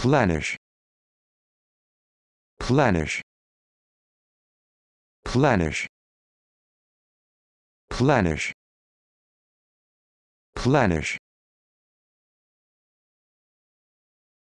plenish plenish plenish plenish plenish